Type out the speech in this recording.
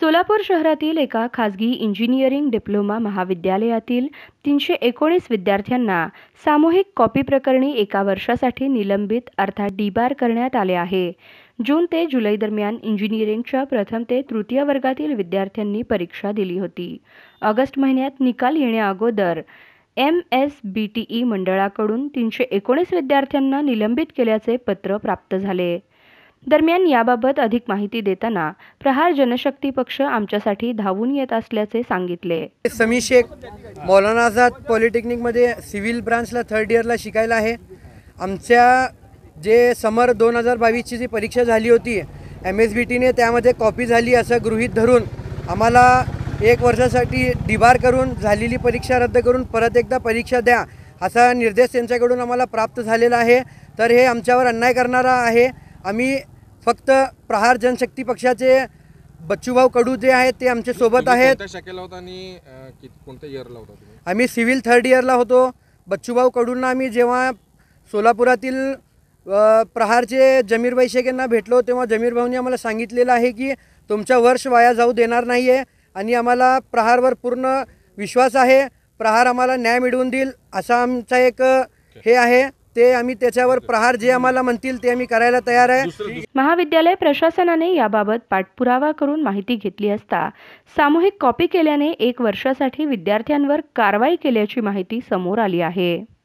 सोलापूर शहरातील एका खाजगी इंजिनिअरिंग डिप्लोमा महाविद्यालयातील तीनशे एकोणीस विद्यार्थ्यांना सामूहिक कॉपी प्रकरणी एका वर्षासाठी निलंबित अर्थात डीबार करण्यात आले आहे जून ते जुलै दरम्यान इंजिनिअरिंगच्या प्रथम ते तृतीय वर्गातील विद्यार्थ्यांनी परीक्षा दिली होती ऑगस्ट महिन्यात निकाल येण्याअगोदर M S B T E मंडळाकडून तीनशे एकोणीस विद्यार्थ्यांना निलंबित केल्याचे पत्र प्राप्त झाले दरम्यान याबाबत अधिक माहिती देताना प्रहार जनशक्ती पक्ष आमच्यासाठी धावून येत असल्याचे सांगितले समी शेख मौलाना आझाद पॉलिटेक्निकमध्ये सिव्हिल ब्रांचला थर्ड इयरला शिकायला आहे आमच्या जे समर दोन हजार बावीसची जी परीक्षा झाली होती एम एस बी टीने त्यामध्ये कॉपी झाली असं गृहीत धरून आम्हाला एक वर्षासाठी डिबार करून झालेली परीक्षा रद्द करून परत एकदा परीक्षा द्या असा निर्देश त्यांच्याकडून आम्हाला प्राप्त झालेला आहे तर हे आमच्यावर अन्याय करणारा आहे आम्ही फक्त प्रहार जनशक्ती पक्षाचे बच्चूभाऊ कडू जे आहेत ते आमच्या सोबत आहेत इयरला आम्ही सिव्हिल थर्ड इयरला होतो बच्चूभाऊ कडूंना आम्ही जेव्हा सोलापुरातील प्रहारचे जमीर शेख यांना भेटलो तेव्हा जमीरभाऊंनी आम्हाला सांगितलेलं आहे की तुमचा वर्ष वाया जाऊ देणार नाही आहे आणि आम्हाला प्रहारवर पूर्ण विश्वास आहे प्रहार आम्हाला न्याय मिळवून देईल असा आमचा एक हे आहे ते आम्ही त्याच्यावर प्रहार जे आम्हाला म्हणतील ते आम्ही करायला तयार आहे महाविद्यालय प्रशासनाने याबाबत पाठपुरावा करून माहिती घेतली असता सामूहिक कॉपी केल्याने एक वर्षासाठी विद्यार्थ्यांवर कारवाई केल्याची माहिती समोर आली आहे